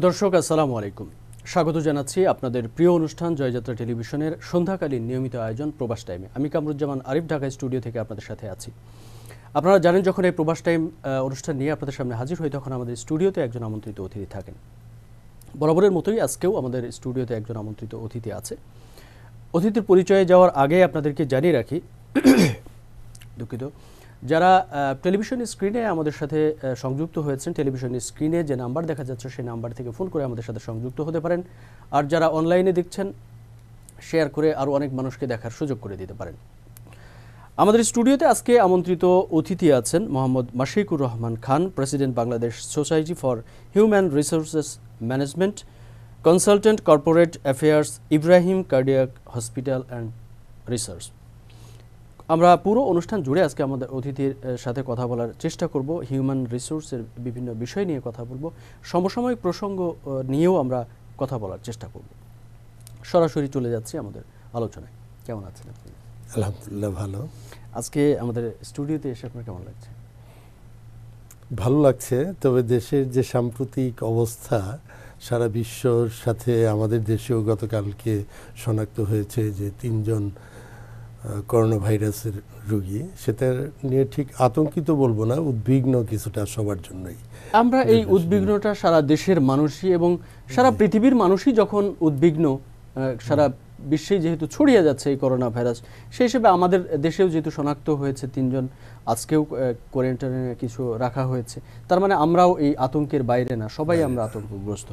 প্রিয় দর্শক আসসালামু আলাইকুম স্বাগত জানাচ্ছি আপনাদের প্রিয় অনুষ্ঠান জয়যাত্রা টেলিভিশনের সন্ধ্যাকালীন নিয়মিত আয়োজন প্রবাস টাইমে আমি কামরুজ্জামান আরিফ ঢাকা স্টুডিও থেকে আপনাদের সাথে আছি আপনারা জানেন যখন এই প্রবাস টাইম অনুষ্ঠান নিয়ে আপনাদের সামনে হাজির হই তখন আমাদের স্টুডিওতে একজন আমন্ত্রিত অতিথি থাকেন বরাবরের মতোই আজকেও আমাদের স্টুডিওতে একজন আমন্ত্রিত অতিথি আছে অতিথির পরিচয়ে যাওয়ার আগে আপনাদেরকে জানিয়ে রাখি দুঃখিত যারা টেলিভিশন স্ক্রিনে আমাদের সাথে সংযুক্ত হয়েছেন টেলিভিশন স্ক্রিনে যে নাম্বার দেখা যাচ্ছে সেই নাম্বার থেকে ফোন করে আমাদের সাথে সংযুক্ত হতে পারেন আর যারা অনলাইনে দেখছেন শেয়ার করে আরও অনেক মানুষকে দেখার সুযোগ করে দিতে পারেন আমাদের স্টুডিওতে আজকে আমন্ত্রিত অতিথি আছেন Mohammad Mashikur Rahman Khan president Bangladesh society for human resources management consultant corporate affairs Ibrahim cardiac hospital and research আমরা পুরো অনুষ্ঠান জুড়ে আজকে আমাদের অতিথির সাথে কথা বলার চেষ্টা করব হিউম্যান রিসোর্সের বিভিন্ন বিষয় নিয়ে কথা বলবো সমসাময়িক প্রসঙ্গ নিয়েও আমরা কথা বলার চেষ্টা করব সরাসরি চলে যাচ্ছি আমাদের আলোচনায় কেমন আছেন আপনি আলহামদুলিল্লাহ ভালো আজকে আমাদের স্টুডিওতে এসে আপনার কেমন লাগছে ভালো লাগছে তবে দেশের যে সাম্প্রতিক অবস্থা সারা বিশ্বর সাথে আমাদের দেশেও গতকালকে শনাক্ত হয়েছে যে তিনজন করোনা ভাইরাসের রুগী সেটা নিয়ে ঠিক আতঙ্কিত বলবো না উদ্বিগ্ন কিছুটা সবার জন্যই আমরা এই উদ্বিগ্নটা সারা দেশের মানুষই এবং সারা পৃথিবীর মানুষই যখন উদ্বিগ্ন সারা বিশ্বে যেহেতু ছড়িয়ে যাচ্ছে এই করোনা ভাইরাস সেই হিসেবে আমাদের দেশেও যেহেতু শনাক্ত হয়েছে তিনজন আজকেও কোয়ারেন্টাইনে কিছু রাখা হয়েছে তার মানে আমরাও এই আতঙ্কের বাইরে না সবাই আমরা আতঙ্কগ্রস্ত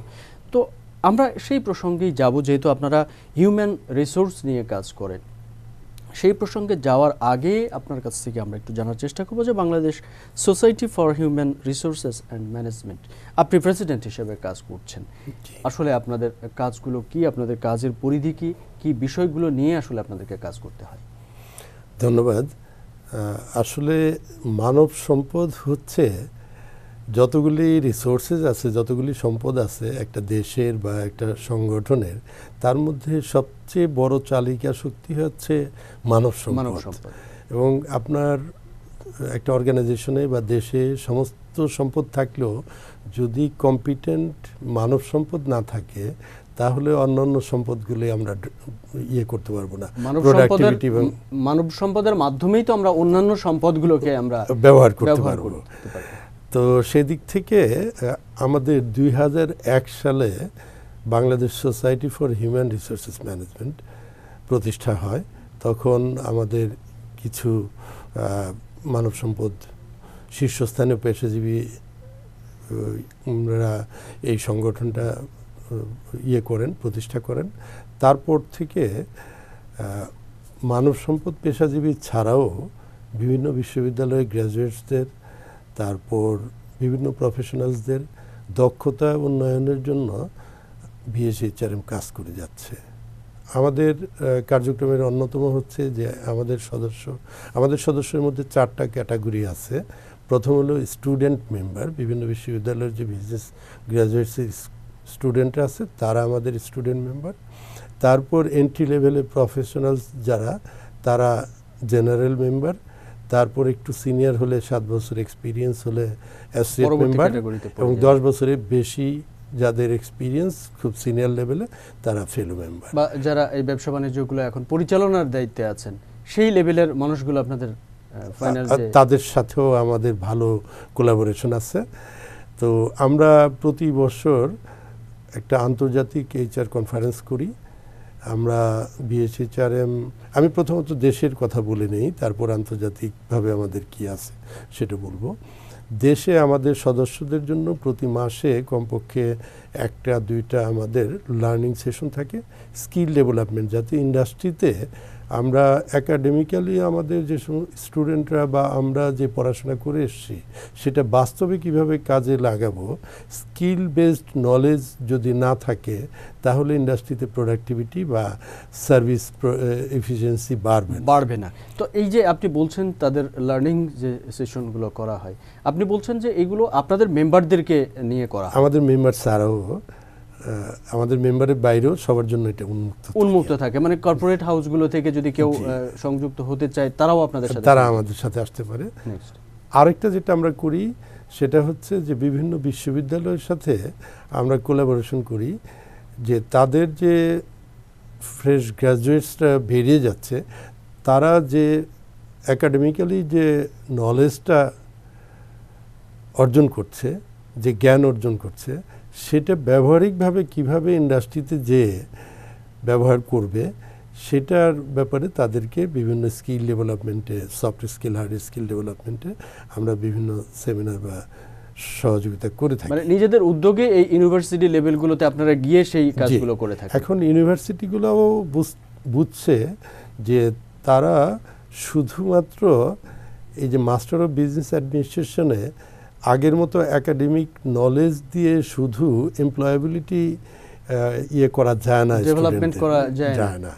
তো আমরা সেই প্রসঙ্গেই যাব যেহেতু আপনারা হিউম্যান রিসোর্স নিয়ে কাজ করেন সেই প্রসঙ্গে যাওয়ার আগে আপনার কাছ থেকে আমরা একটু জানার চেষ্টা করবো যে Bangladesh society for human resources and management আপনি প্রেসিডেন্ট হিসেবে কাজ করছেন আসলে আপনাদের কাজগুলো কি আপনাদের কাজের পরিধি কি কি বিষয়গুলো নিয়ে আসলে আপনাদেরকে কাজ করতে হয় ধন্যবাদ আসলে মানব সম্পদ হচ্ছে যতগুলি রিসোর্সেস আছে যতগুলি সম্পদ আছে একটা দেশের বা একটা সংগঠনের তার মধ্যে সবচেয়ে বড় চালিকা শক্তি হচ্ছে মানব সম্পদ এবং আপনার একটা অর্গানাইজেশনে বা দেশে সমস্ত সম্পদ থাকলেও যদি কম্পিটেন্ট মানব সম্পদ না থাকে তাহলে অন্যান্য সম্পদগুলি আমরা ইয়ে করতে পারবো না মানব সম্পদের মাধ্যমেই তো আমরা অন্যান্য সম্পদগুলোকে আমরা ব্যবহার করতে পারবো তো সেদিক থেকে আমাদের দুই সালে Bangladesh society for human resources management প্রতিষ্ঠা হয় তখন আমাদের কিছু মানব সম্পদ শীর্ষস্থানীয় পেশাজীবীরা এই সংগঠনটা ইয়ে করেন প্রতিষ্ঠা করেন তারপর থেকে মানব সম্পদ পেশাজীবী ছাড়াও বিভিন্ন বিশ্ববিদ্যালয়ের গ্র্যাজুয়েটসদের তারপর বিভিন্ন প্রফেশনালসদের দক্ষতা উন্নয়নের জন্য ভিএসএইচআরএম কাজ করে যাচ্ছে আমাদের কার্যক্রমের অন্যতম হচ্ছে যে আমাদের সদস্য আমাদের সদস্যের মধ্যে চারটা ক্যাটাগরি আছে প্রথম হলো স্টুডেন্ট মেম্বার বিভিন্ন বিশ্ববিদ্যালয়ের যে বিজনেস গ্রাজুয়েটস স্টুডেন্ট আছে তারা আমাদের স্টুডেন্ট মেম্বার তারপর এন্ট্রি লেভেলে প্রফেশনালস যারা তারা জেনারেল মেম্বার তারপর একটু সিনিয়র হলে সাত বছর এক্সপিরিয়েন্স হলে এবং দশ বছরের বেশি যাদের এক্সপিরিয়েন্স খুব সিনিয়র লেভেলে তারা ফেলো মেম্বার বা যারা এই ব্যবসা বাণিজ্যগুলো এখন পরিচালনার দায়িত্বে আছেন সেই লেভেলের মানুষগুলো আপনাদের ফাইনাল তাদের সাথেও আমাদের ভালো কোলাবোরেশন আছে তো আমরা প্রতি বছর একটা আন্তর্জাতিক এইচআর কনফারেন্স করি আমরা বিএসি চারএম আমি প্রথমত দেশের কথা বলে নেই তারপর আন্তর্জাতিকভাবে আমাদের কি আছে সেটা বলবো দেশে আমাদের সদস্যদের জন্য প্রতি মাসে কমপক্ষে একটা দুইটা আমাদের লার্নিং সেশন থাকে স্কিল ডেভেলপমেন্ট যাতে ইন্ডাস্ট্রিতে আমরা অ্যাকাডেমিক্যালি আমাদের যে স্টুডেন্টরা বা আমরা যে পড়াশোনা করে এসছি সেটা বাস্তবে কিভাবে কাজে লাগাবো স্কিল বেসড নলেজ যদি না থাকে তাহলে ইন্ডাস্ট্রিতে প্রোডাক্টিভিটি বা সার্ভিস এফিসিয়েন্সি বাড়বে বাড়বে না তো এই যে আপনি বলছেন তাদের লার্নিং যে সেশনগুলো করা হয় আপনি বলছেন যে এগুলো আপনাদের মেম্বারদেরকে নিয়ে করা আমাদের মেম্বার স্যারও আমাদের মেম্বারের বাইরেও সবার জন্য এটা উন্মুক্ত উন্মুক্ত থাকে মানে কর্পোরেট হাউসগুলো থেকে যদি কেউ সংযুক্ত হতে চায় তারাও আপনাদের সাথে তারা আমাদের সাথে আসতে পারে আরেকটা যেটা আমরা করি সেটা হচ্ছে যে বিভিন্ন বিশ্ববিদ্যালয়ের সাথে আমরা কোলাবোরেশন করি যে তাদের যে ফ্রেশ গ্র্যাজুয়েটসরা বেরিয়ে যাচ্ছে তারা যে অ্যাকাডেমিক্যালি যে নলেজটা অর্জন করছে যে জ্ঞান অর্জন করছে সেটা ব্যবহারিকভাবে কিভাবে ইন্ডাস্ট্রিতে যে ব্যবহার করবে সেটার ব্যাপারে তাদেরকে বিভিন্ন স্কিল ডেভেলপমেন্টে সফট স্কিল হার্ড স্কিল ডেভেলপমেন্টে আমরা বিভিন্ন সেমিনার বা সহযোগিতা করে থাকি মানে নিজেদের উদ্যোগে এই ইউনিভার্সিটি লেভেলগুলোতে আপনারা গিয়ে সেই কাজগুলো করে থাকেন এখন ইউনিভার্সিটিগুলোও বুঝছে যে তারা শুধুমাত্র এই যে মাস্টার অফ বিজনেস অ্যাডমিনিস্ট্রেশনে আগের মতো একাডেমিক নলেজ দিয়ে শুধু এমপ্লয়াবিলিটি ইয়ে করা যায় না ডেভেলপমেন্ট করা যায় না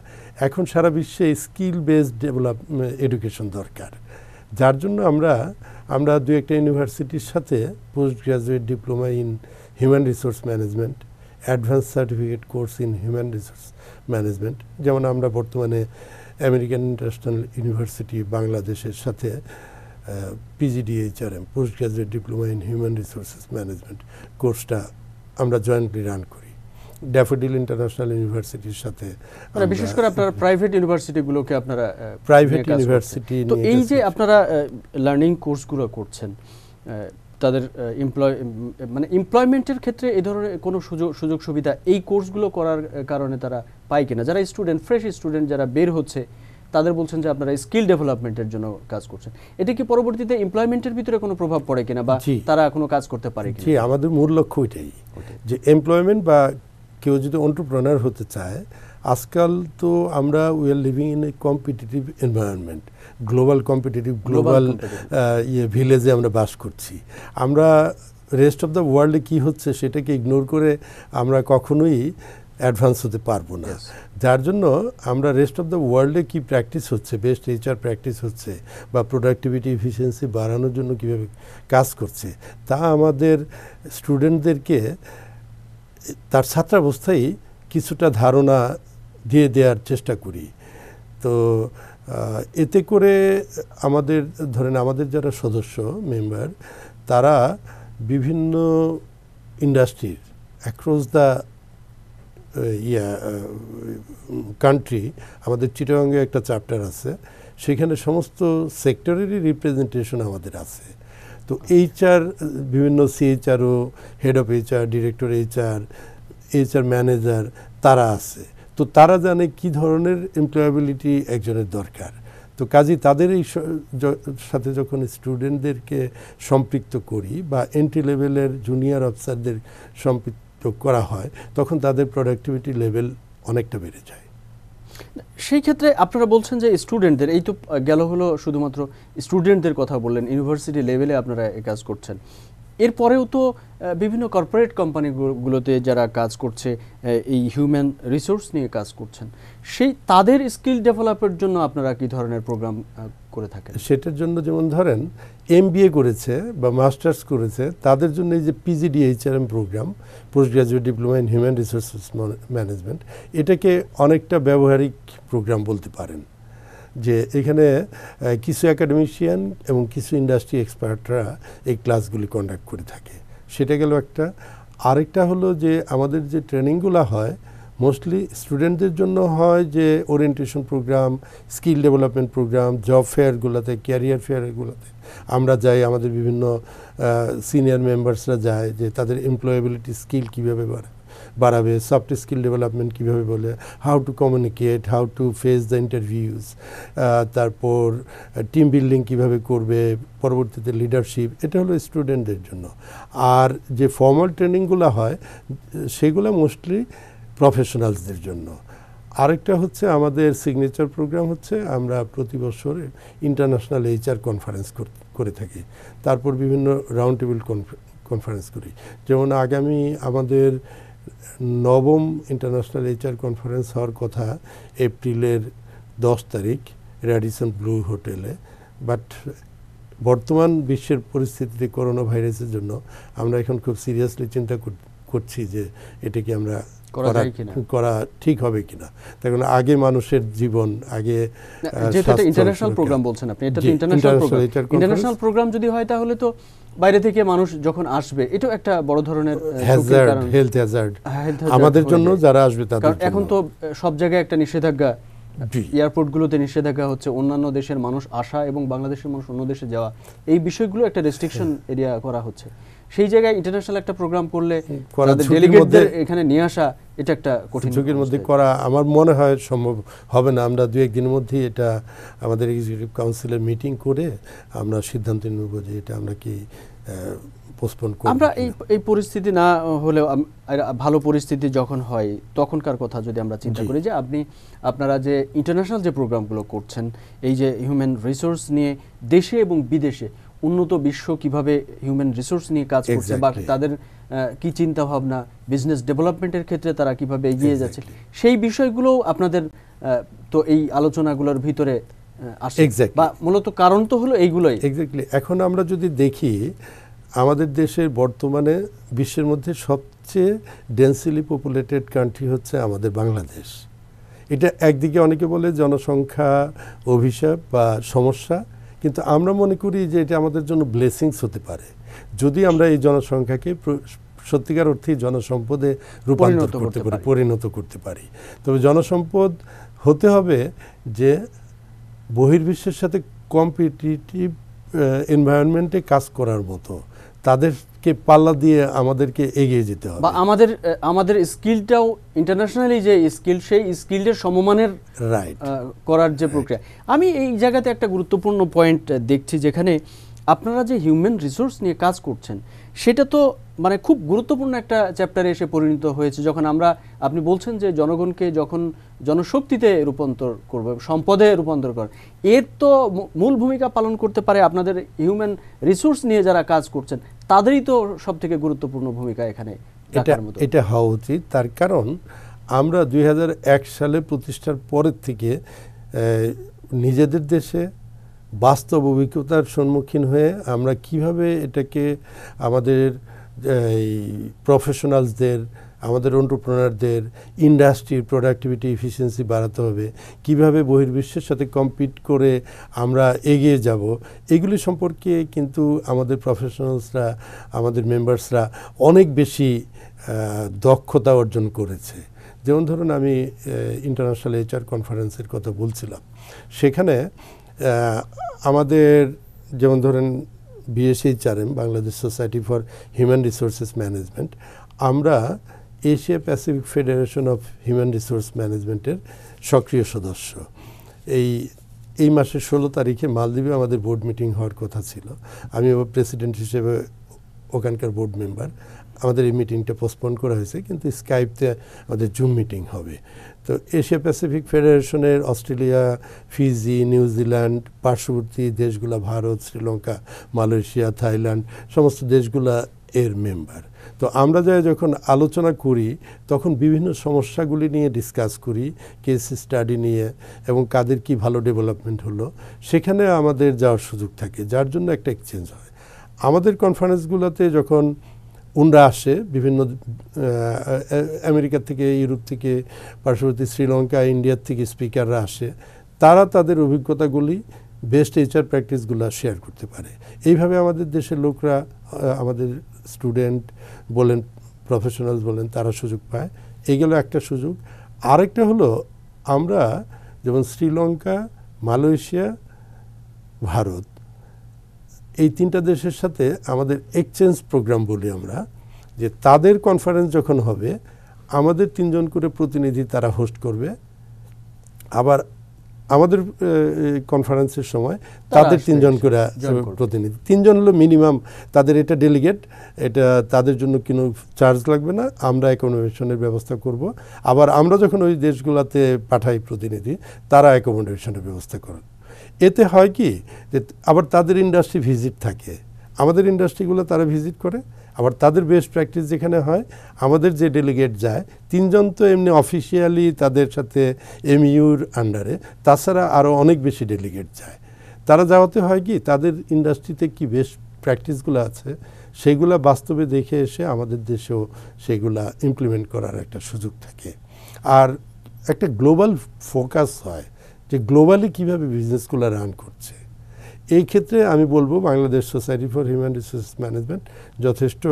এখন সারা বিশ্বে স্কিল বেসড ডেভেলপ এডুকেশন দরকার যার জন্য আমরা আমরা দু একটা ইউনিভার্সিটির সাথে post graduate diploma in human resource management advance certificate course in human resource management যেমন আমরা বর্তমানে আমেরিকান ইন্টারন্যাশনাল ইউনিভার্সিটি বাংলাদেশের সাথে PGDHRM post graduate diploma in human resources management কোর্সটা আমরা জয়েন্টলি রান করি ড্যাফোডিল ইন্টারন্যাশনাল ইউনিভার্সিটির সাথে মানে বিশেষ করে আপনারা প্রাইভেট ইউনিভার্সিটিগুলোকে আপনারা প্রাইভেট ইউনিভার্সিটি তো এই যে আপনারা লার্নিং কোর্সগুলো করছেন তাদের এমপ্লয় মানে এমপ্লয়মেন্টের ক্ষেত্রে এ ধরনের কোনো সুযোগ সুযোগ সুবিধা এই কোর্সগুলো করার কারণে তারা পায় কিনা যারা স্টুডেন্ট ফ্রেশ স্টুডেন্ট যারা বের হচ্ছে তাদের বলছেন যে আপনারা স্কিল ডেভেলপমেন্টের জন্য কাজ করছেন এটা কি পরবর্তীতে এমপ্লয়মেন্টের ভিতরে কোনো প্রভাব পড়ে কিনা বা তারা কোনো কাজ করতে পারে কি আমাদের মূল লক্ষ্য এটাই যে এমপ্লয়মেন্ট বা কেউ যদি অন্টারপ্রেনার হতে চায় আজকাল তো আমরা we are living in a competitive environment global competitive global ইয়ে ভিলেজে আমরা বাস করছি আমরা রেস্ট অফ দ্য ওয়ার্ল্ডে কী হচ্ছে সেটাকে ইগনোর করে আমরা কখনোই অ্যাডভান্স হতে পারবো না যার জন্য আমরা রেস্ট অফ দ্য ওয়ার্ল্ডে কী প্র্যাকটিস হচ্ছে বেস্ট এইচআর প্র্যাকটিস হচ্ছে বা প্রোডাক্টিভিটি ইফিসিয়েন্সি বাড়ানোর জন্য কীভাবে কাজ করছে তা আমাদের স্টুডেন্টদেরকে তার ছাত্রাবস্থায় কিছুটা ধারণা দিয়ে দেওয়ার চেষ্টা করি তো এতে করে আমাদের ধরেন আমাদের যারা সদস্য মেম্বার তারা বিভিন্ন ইন্ডাস্ট্রির অ্যাক্রস দ্য ইয়া কান্ট্রি আমাদের চিটাগাঙ্গে একটা চ্যাপ্টার আছে সেখানে সমস্ত সেক্টরেরই রিপ্রেজেন্টেশন আমাদের আছে তো এইচআর বিভিন্ন CHRO head of HR director HR HR manager তারা আছে তো তারা জানে কি ধরনের এমপ্লয়াবিলিটি একজনের দরকার তো কাজে তাদের এই সাথে যখন স্টুডেন্টদেরকে সম্পৃক্ত করি বা এন্ট্রি লেভেলের জুনিয়র অফিসারদের সম্পৃক্ত যোগ করা হয় তখন তাদের প্রোডাক্টিভিটি লেভেল অনেকটা বেড়ে যায় সেই ক্ষেত্রে আপনারা বলছেন যে স্টুডেন্টদের এই তো গেল হলো শুধুমাত্র স্টুডেন্টদের কথা বললেন ইউনিভার্সিটি লেভেলে আপনারা এই কাজ করছেন এরপরেও তো বিভিন্ন কর্পোরেট কোম্পানিগুলোতে যারা কাজ করছে এই হিউম্যান রিসোর্স নিয়ে কাজ করছেন সেই তাদের স্কিল ডেভেলপের জন্য আপনারা কি ধরনের প্রোগ্রাম করে থাকেন সেটার জন্য যেমন ধরেন এম করেছে বা মাস্টার্স করেছে তাদের জন্য এই যে PGDHRM program post graduate diploma in human resources management এটাকে অনেকটা ব্যবহারিক প্রোগ্রাম বলতে পারেন যে এখানে কিছু অ্যাকাডেমিশিয়ান এবং কিছু ইন্ডাস্ট্রি এক্সপার্টরা এই ক্লাসগুলি কন্ডাক্ট করে থাকে সেটা গেল একটা আরেকটা হলো যে আমাদের যে ট্রেনিংগুলো হয় মোস্টলি স্টুডেন্টদের জন্য হয় যে orientation program skill development program job ফেয়ারগুলোতে ক্যারিয়ার ফেয়ারগুলোতে আমরা যাই আমাদের বিভিন্ন সিনিয়র মেম্বার্সরা যায় যে তাদের এমপ্লয়েবিলিটি স্কিল কীভাবে বাড়ে বাড়াবে সফট স্কিল ডেভেলপমেন্ট কীভাবে বলে how to communicate how to face the interviews তারপর টিম বিল্ডিং কীভাবে করবে পরবর্তীতে লিডারশিপ এটা হলো স্টুডেন্টদের জন্য আর যে ফর্মাল ট্রেনিংগুলো হয় সেগুলো মোস্টলি প্রফেশনালসদের জন্য আরেকটা হচ্ছে আমাদের সিগনেচার প্রোগ্রাম হচ্ছে আমরা প্রতি বছর ইন্টারন্যাশনাল এইচআর কনফারেন্স করে থাকি তারপর বিভিন্ন রাউন্ড টেবিল কনফারেন্স করি যেমন আগামী আমাদের নবম ইন্টারন্যাশনাল এইচআর কনফারেন্স হওয়ার কথা এপ্রিলের দশ তারিখ র্যাডিসন ব্লু হোটেলে বাট বর্তমান বিশ্বের পরিস্থিতিতে করোনা ভাইরাসের জন্য আমরা এখন খুব সিরিয়াসলি চিন্তা করছি যে এটাকে আমরা করা ঠিক হবে কিনা তখন আগে মানুষের জীবন আগে ইন্টারন্যাশনাল প্রোগ্রাম বলছেন আপনি এটা তো ইন্টারন্যাশনাল প্রোগ্রাম ইন্টারন্যাশনাল প্রোগ্রাম যদি হয় তাহলে তো বাইরে থেকে মানুষ যখন আসবে এটাও একটা বড় ধরনের হ্যাঁ, আমাদের জন্য যারা আসবে তাদের এখন তো সব জায়গায় একটা নিষেধাজ্ঞা এয়ারপোর্টগুলোতে নিষেধাজ্ঞা হচ্ছে অন্যান্য দেশের মানুষ আসা এবং বাংলাদেশের মানুষ অন্য দেশে যাওয়া এই বিষয়গুলো একটা রেস্ট্রিকশন হ্যাঁ। এরিয়া করা হচ্ছে সেই জায়গায় ইন্টারন্যাশনাল একটা প্রোগ্রাম করলে ডেলিগেটদের এখানে নিয়ে আসা এটা একটা কঠিন ঝুঁকির মধ্যে করা আমার মনে হয় সম্ভব হবে না আমরা দু একদিনের মধ্যেই এটা আমাদের এক্সিকিউটিভ কাউন্সিলের মিটিং করে আমরা সিদ্ধান্ত নেব যে এটা আমরা কি পোস্টপোন করি আমরা এই এই পরিস্থিতি না হলে ভালো পরিস্থিতি যখন হয় তখনকার কথা যদি আমরা চিন্তা করি যে আপনি আপনারা যে ইন্টারন্যাশনাল যে প্রোগ্রামগুলো করছেন এই যে হিউম্যান রিসোর্স নিয়ে দেশে এবং বিদেশে উন্নত বিশ্ব কিভাবে হিউম্যান রিসোর্স নিয়ে কাজ করছে বা তাদের কি চিন্তা ভাবনা বিজনেস ডেভেলপমেন্টের ক্ষেত্রে তারা কিভাবে এগিয়ে যাচ্ছে সেই বিষয়গুলো আপনাদের তো এই আলোচনাগুলোর ভিতরে এক্স্যাক্ট বা মূলত কারণ তো হলো এইগুলোই এক্স্যাক্টলি এখন আমরা যদি দেখি আমাদের দেশের বর্তমানে বিশ্বের মধ্যে সবচেয়ে ডেন্সিলি পপুলেটেড কান্ট্রি হচ্ছে আমাদের বাংলাদেশ এটা একদিকে অনেকে বলে জনসংখ্যা অভিশাপ বা সমস্যা কিন্তু আমরা মনে করি যে এটা আমাদের জন্য ব্লেসিংস হতে পারে যদি আমরা এই জনসংখ্যাকে সত্যিকার অর্থে জনসম্পদে রূপান্তর করতে পারি পরিণত করতে পারি তবে জনসম্পদ হতে হবে যে বহির্বিশ্বের সাথে কম্পিটিটিভ এনভায়রনমেন্টে কাজ করার মতো তাদেরকে পাল্লা দিয়ে আমাদেরকে এগিয়ে যেতে হবে বা আমাদের আমাদের স্কিলটাও ইন্টারন্যাশনালি যে স্কিল সেই স্কিলটা সমমানের রাইট করার যে প্রক্রিয়া আমি এই জায়গাতে একটা গুরুত্বপূর্ণ পয়েন্ট দেখছি যেখানে আপনারা যে হিউম্যান রিসোর্স নিয়ে কাজ করছেন সেটা তো মানে খুব গুরুত্বপূর্ণ একটা চ্যাপ্টারে এসে পরিণত হয়েছে যখন আমরা আপনি বলছেন যে জনগণকে যখন জনশক্তিতে রূপান্তর করবে সম্পদে রূপান্তর কর এর তো মূল ভূমিকা পালন করতে পারে আপনাদের হিউম্যান রিসোর্স নিয়ে যারা কাজ করছেন তাদেরই তো সব থেকে গুরুত্বপূর্ণ ভূমিকা এখানে এটা হওয়া উচিত তার কারণ আমরা দুই সালে প্রতিষ্ঠার পরের থেকে নিজেদের দেশে বাস্তব অভিজ্ঞতার সম্মুখীন হয়ে আমরা কিভাবে এটাকে আমাদের এই প্রফেশনালসদের আমাদের অন্টারপ্রেনারদের ইন্ডাস্ট্রির প্রোডাক্টিভিটি এফিসিয়েন্সি বাড়াতে হবে কিভাবে বহির্বিশ্বের সাথে কম্পিট করে আমরা এগিয়ে যাব এগুলি সম্পর্কে কিন্তু আমাদের প্রফেশনালসরা আমাদের মেম্বার্সরা অনেক বেশি দক্ষতা অর্জন করেছে যেমন ধরুন আমি ইন্টারন্যাশনাল এইচআর কনফারেন্সের কথা বলছিলাম সেখানে আমাদের যেমন ধরেন BSHRM Bangladesh society for human resources Management আমরা Asia Pacific Federation of Human Resource ম্যানেজমেন্টের সক্রিয় সদস্য এই এই মাসের ষোলো তারিখে মালদ্বীপে আমাদের বোর্ড মিটিং হওয়ার কথা ছিল আমি প্রেসিডেন্ট হিসেবে ওখানকার বোর্ড মেম্বার আমাদের এই মিটিংটা পোস্টপোন করা হয়েছে কিন্তু স্কাইপতে আমাদের জুম মিটিং হবে তো এশিয়া প্যাসিফিক ফেডারেশনের অস্ট্রেলিয়া ফিজি নিউজিল্যান্ড পার্শ্ববর্তী দেশগুলা ভারত শ্রীলঙ্কা মালয়েশিয়া থাইল্যান্ড সমস্ত দেশগুলা এর মেম্বার তো আমরা যা যখন আলোচনা করি তখন বিভিন্ন সমস্যাগুলি নিয়ে ডিসকাস করি কেস স্টাডি নিয়ে এবং কাদের কি ভালো ডেভেলপমেন্ট হলো সেখানে আমাদের যাওয়ার সুযোগ থাকে যার জন্য একটা এক্সচেঞ্জ হয় আমাদের কনফারেন্সগুলোতে যখন উনরা আসে বিভিন্ন আমেরিকা থেকে ইউরোপ থেকে পার্শ্ববর্তী শ্রীলঙ্কা ইন্ডিয়ার থেকে স্পিকাররা আসে তারা তাদের অভিজ্ঞতাগুলি বেস্ট এইচআর প্র্যাকটিসগুলো শেয়ার করতে পারে এইভাবে আমাদের দেশের লোকরা আমাদের স্টুডেন্ট বলেন প্রফেশনালস বলেন তারা সুযোগ পায় এগুলো একটা সুযোগ আরেকটা হলো আমরা যেমন শ্রীলঙ্কা মালয়েশিয়া ভারত এই তিনটা দেশের সাথে আমাদের এক্সচেঞ্জ প্রোগ্রাম বলি আমরা যে তাদের কনফারেন্স যখন হবে আমাদের তিনজন করে প্রতিনিধি তারা হোস্ট করবে আবার আমাদের কনফারেন্সের সময় তাদের তিনজন করে প্রতিনিধি তিনজন হলো মিনিমাম তাদের এটা ডেলিগেট এটা তাদের জন্য কোনো চার্জ লাগবে না আমরা অ্যাকোমোডেশনের ব্যবস্থা করব আবার আমরা যখন ওই দেশগুলোতে পাঠাই প্রতিনিধি তারা অ্যাকোমোডেশনের ব্যবস্থা করেন এতে হয় কি যে আবার তাদের ইন্ডাস্ট্রি ভিজিট থাকে আমাদের ইন্ডাস্ট্রিগুলো তারা ভিজিট করে আবার তাদের বেস্ট প্র্যাকটিস যেখানে হয় আমাদের যে ডেলিগেট যায় তিনজন তো এমনি অফিসিয়ালি তাদের সাথে এমইউর আন্ডারে তাছাড়া আরও অনেক বেশি ডেলিগেট যায় তারা যাওয়াতে হয় কি তাদের ইন্ডাস্ট্রিতে কি বেস্ট প্র্যাকটিসগুলো আছে সেগুলো বাস্তবে দেখে এসে আমাদের দেশেও সেগুলো ইমপ্লিমেন্ট করার একটা সুযোগ থাকে আর একটা গ্লোবাল ফোকাস হয় যে গ্লোবালি কিভাবে বিজনেসগুলো রান করছে এই ক্ষেত্রে আমি বলবো Bangladesh society for Human resource Management যথেষ্ট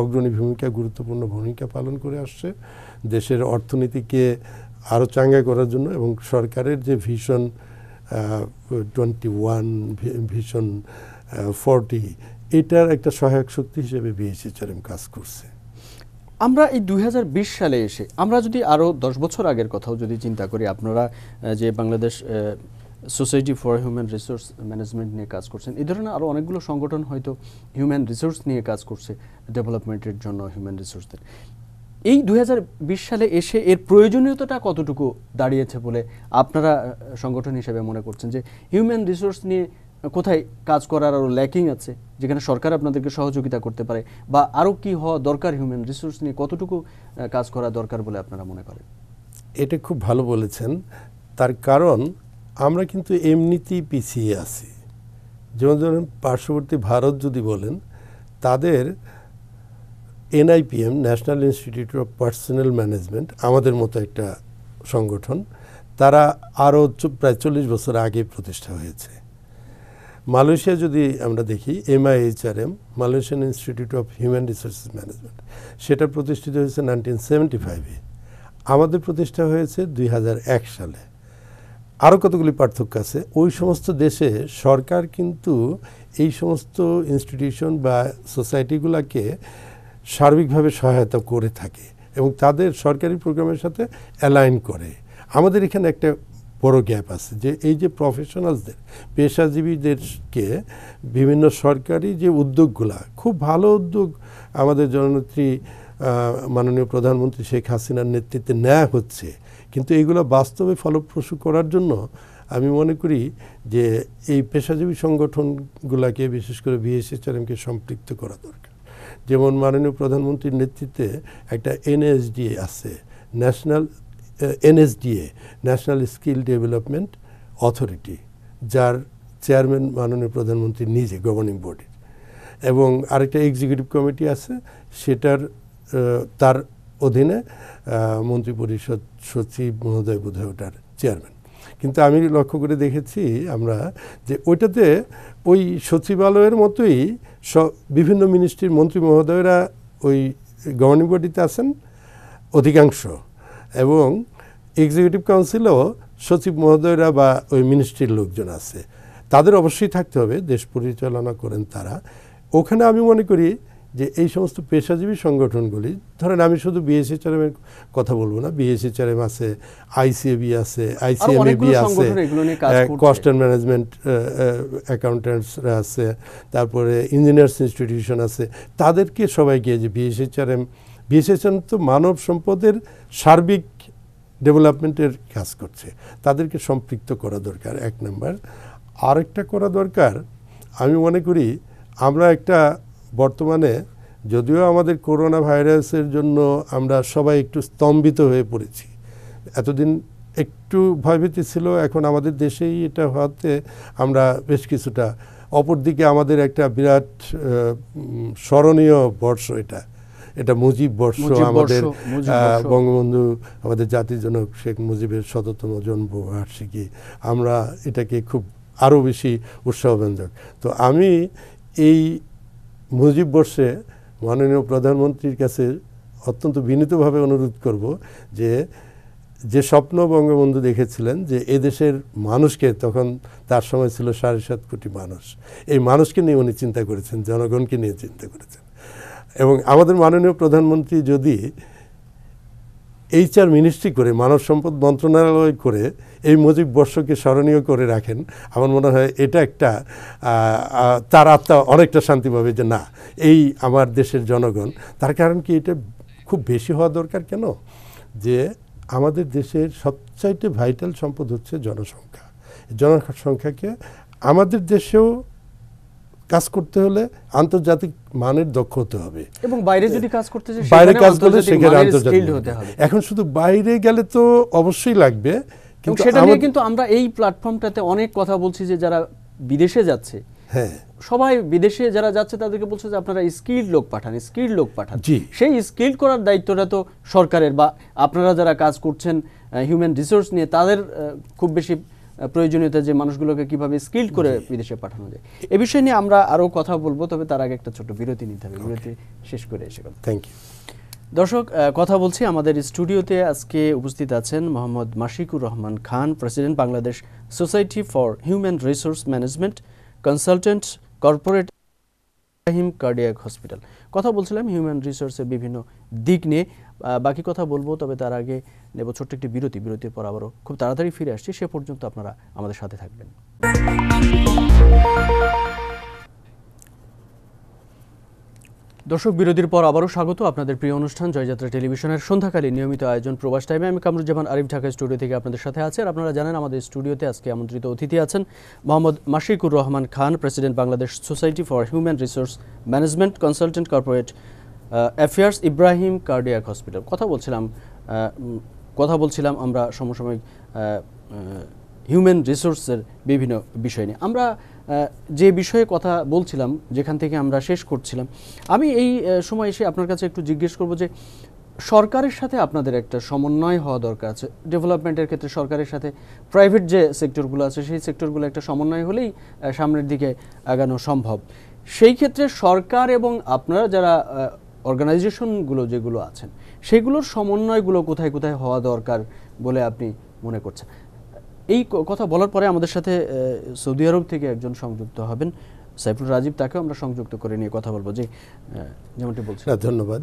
অগ্রণী ভূমিকা গুরুত্বপূর্ণ ভূমিকা পালন করে আসছে দেশের অর্থনীতিকে আরও চাঙ্গা করার জন্য এবং সরকারের যে ভীষণ টোয়েন্টি ওয়ান ভীষণ ফর্টি এটার একটা সহায়ক শক্তি হিসেবে চরম কাজ করছে আমরা এই দুই সালে এসে আমরা যদি আরও দশ বছর আগের কথাও যদি চিন্তা করি আপনারা যে Bangladesh society for Human resource Management নিয়ে কাজ করছেন এই ধরনের আরও অনেকগুলো সংগঠন হয়তো হিউম্যান রিসোর্স নিয়ে কাজ করছে ডেভেলপমেন্টের জন্য হিউম্যান রিসোর্সদের এই দু সালে এসে এর প্রয়োজনীয়তাটা কতটুকু দাঁড়িয়েছে বলে আপনারা সংগঠন হিসেবে মনে করছেন যে হিউম্যান রিসোর্স নিয়ে কোথায় কাজ করার আরও ল্যাকিং আছে যেখানে সরকার আপনাদেরকে সহযোগিতা করতে পারে বা আরও কি হওয়া দরকার হিউম্যান রিসোর্স নিয়ে কতটুকু কাজ করা দরকার বলে আপনারা মনে করেন এটা খুব ভালো বলেছেন তার কারণ আমরা কিন্তু এমনিতেই পিছিয়ে আছি যেমন ধরেন পার্শ্ববর্তী ভারত যদি বলেন তাদের NIPM National Institute of Personnel Management আমাদের মতো একটা সংগঠন তারা আরও প্রায় চল্লিশ বছর আগে প্রতিষ্ঠা হয়েছে মালয়েশিয়া যদি আমরা দেখি MIHRM Malaysian Institute of Human resources Management সেটা প্রতিষ্ঠিত হয়েছে নাইনটিন সেভেন্টি ফাইভে আমাদের প্রতিষ্ঠা হয়েছে দুই সালে আরও কতগুলি পার্থক্য আছে ওই সমস্ত দেশে সরকার কিন্তু এই সমস্ত ইনস্টিটিউশন বা সোসাইটিগুলোকে সার্বিকভাবে সহায়তা করে থাকে এবং তাদের সরকারি প্রোগ্রামের সাথে অ্যালাইন করে আমাদের এখানে একটা বড় গ্যাপ আছে যে এই যে প্রফেশনালসদের পেশাজীবীদেরকে বিভিন্ন সরকারি যে উদ্যোগগুলা খুব ভালো উদ্যোগ আমাদের জননেত্রী মাননীয় প্রধানমন্ত্রী শেখ হাসিনার নেতৃত্বে নেওয়া হচ্ছে কিন্তু এগুলো বাস্তবে ফলপ্রসূ করার জন্য আমি মনে করি যে এই পেশাজীবী সংগঠনগুলাকে বিশেষ করে বিএসএসআরএমকে সম্পৃক্ত করা দরকার যেমন মাননীয় প্রধানমন্ত্রীর নেতৃত্বে একটা এনএসডিএ আছে national NSDA National Skill Development Authority যার চেয়ারম্যান মাননীয় প্রধানমন্ত্রী নিজে গভর্নিং বডির এবং আরেকটা এক্সিকিউটিভ কমিটি আছে সেটার তার অধীনে মন্ত্রিপরিষদ সচিব মহোদয় বোধহয় ওটার চেয়ারম্যান কিন্তু আমি লক্ষ্য করে দেখেছি আমরা যে ওইটাতে ওই সচিবালয়ের মতোই বিভিন্ন মিনিস্ট্রির মন্ত্রী মহোদয়রা ওই গভর্নিং বডিতে আছেন অধিকাংশ এবং এক্সিকিউটিভ কাউন্সিলও সচিব মহোদয়রা বা ওই মিনিস্ট্রির লোকজন আছে তাদের অবশ্যই থাকতে হবে দেশ পরিচালনা করেন তারা ওখানে আমি মনে করি যে এই সমস্ত পেশাজীবী সংগঠনগুলি ধরেন আমি শুধু বিএসসি চেয়ারম্যান e কথা বলবো না বিএসসি চেয়ারম্যান e আছে আইসিএবি আছে আইসিএমএবি আছে কস্ট অ্যান্ড ম্যানেজমেন্ট অ্যাকাউন্ট্যান্টসরা আছে তারপরে ইঞ্জিনিয়ার্স ইনস্টিটিউশন আছে তাদেরকে সবাইকে যে বিএসসি চেয়ারম্যান বিশেষত মানব সম্পদের সার্বিক ডেভেলপমেন্টের কাজ করছে তাদেরকে সম্পৃক্ত করা দরকার এক নম্বর আরেকটা করা দরকার আমি মনে করি আমরা একটা বর্তমানে যদিও আমাদের করোনা ভাইরাসের জন্য আমরা সবাই একটু স্তম্ভিত হয়ে পড়েছি এতদিন একটু ভয়ভীতি ছিল এখন আমাদের দেশেই এটা হতে আমরা বেশ কিছুটা অপরদিকে আমাদের একটা বিরাট স্মরণীয় বর্ষ এটা এটা মুজিব বর্ষ আমাদের বঙ্গবন্ধু আমাদের জাতির জনক শেখ মুজিবের শততম জন্মবার্ষিকী আমরা এটাকে খুব আরও বেশি উৎসাহব্যঞ্জক তো আমি এই মুজিব বর্ষে মাননীয় প্রধানমন্ত্রীর কাছে অত্যন্ত বিনীতভাবে অনুরোধ করব যে যে স্বপ্ন বঙ্গবন্ধু দেখেছিলেন যে এদেশের মানুষকে তখন তার সময় ছিল সাড়ে সাত কোটি মানুষ এই মানুষকে নিয়ে উনি চিন্তা করেছেন জনগণকে নিয়ে চিন্তা করেছেন এবং আমাদের মাননীয় প্রধানমন্ত্রী যদি এইচআর মিনিস্ট্রি করে মানব সম্পদ মন্ত্রণালয় করে এই মজিব বর্ষকে স্মরণীয় করে রাখেন আমার মনে হয় এটা একটা তার আত্মা অনেকটা শান্তি পাবে যে না এই আমার দেশের জনগণ তার কারণ কি এটা খুব বেশি হওয়া দরকার কেন যে আমাদের দেশের সবচাইতে ভাইটাল সম্পদ হচ্ছে জনসংখ্যা জনসংখ্যাকে আমাদের দেশেও কাজ করতে হলে আন্তর্জাতিক মানের দক্ষ হতে হবে এবং বাইরে যদি কাজ করতে চাই বাইরে কাজ করতে সেখানে আন্তর্জাতিক হতে হবে এখন শুধু বাইরে গেলে তো অবশ্যই লাগবে কিন্তু সেটা নিয়ে কিন্তু আমরা এই প্ল্যাটফর্মটাতে অনেক কথা বলছি যে যারা বিদেশে যাচ্ছে হ্যাঁ সবাই বিদেশে যারা যাচ্ছে তাদেরকে বলছে যে আপনারা স্কিল লোক পাঠান স্কিল লোক পাঠান সেই স্কিল করার দায়িত্বটা তো সরকারের বা আপনারা যারা কাজ করছেন হিউম্যান রিসোর্স নিয়ে তাদের খুব বেশি প্রয়োজনীয়তা যে মানুষগুলোকে কিভাবে স্কিল্ড করে বিদেশে পাঠানো যায় এ বিষয় নিয়ে আমরা আরও কথা বলবো তবে তার আগে একটা ছোট বিরতি নিতে হবে বিরতি শেষ করে এসে কথা থ্যাংক ইউ দর্শক কথা বলছি আমাদের স্টুডিওতে আজকে উপস্থিত আছেন Mohammad Masikur Rahman Khan president Bangladesh society for Human resource Management consultant corporate Ibrahim cardiac Hospital কথা বলছিলাম হিউম্যান রিসোর্সের বিভিন্ন দিক নিয়ে বাকি কথা বলবো তবে তার আগে নেব ছোট্ট একটি বিরতি বিরতির পর আবারও খুব তাড়াতাড়ি ফিরে আসছি সে পর্যন্ত আপনারা আমাদের সাথে থাকবেন দর্শক বিরতির পর আবারও স্বাগত আপনাদের প্রিয় অনুষ্ঠান জয়যাত্রা টেলিভিশনের সন্ধ্যাকালীন নিয়মিত আয়োজন প্রবাস টাইমে আমি কামরুজ্জামান আরিফ ঢাকা স্টুডিও থেকে আপনাদের সাথে আছি আর আপনারা জানেন আমাদের স্টুডিওতে আজকে আমন্ত্রিত অতিথি আছেন Mohammad Masikur Rahman Khan president Bangladesh society for Human resource Management consultant corporate affairs Ibrahim cardiac Hospital কথা বলছিলাম কথা বলছিলাম আমরা সমসাময়িক হিউম্যান রিসোর্সের বিভিন্ন বিষয় নিয়ে আমরা যে বিষয়ে কথা বলছিলাম যেখান থেকে আমরা শেষ করছিলাম আমি এই সময় এসে আপনার কাছে একটু জিজ্ঞেস করব যে সরকারের সাথে আপনাদের একটা সমন্বয় হওয়া দরকার আছে ডেভেলপমেন্টের ক্ষেত্রে সরকারের সাথে প্রাইভেট যে সেক্টরগুলো আছে সেই সেক্টরগুলো একটা সমন্বয় হলেই সামনের দিকে আগানো সম্ভব সেই ক্ষেত্রে সরকার এবং আপনারা যারা অর্গানাইজেশনগুলো যেগুলো আছেন সেগুলোর সমন্বয়গুলো কোথায় কোথায় হওয়া দরকার বলে আপনি মনে করছেন এই কথা বলার পরে আমাদের সাথে সৌদি আরব থেকে একজন সংযুক্ত হবেন সাইফুল রাজীব তাকে আমরা সংযুক্ত করে নিয়ে কথা বলবো যে যেমনটি বলছি ধন্যবাদ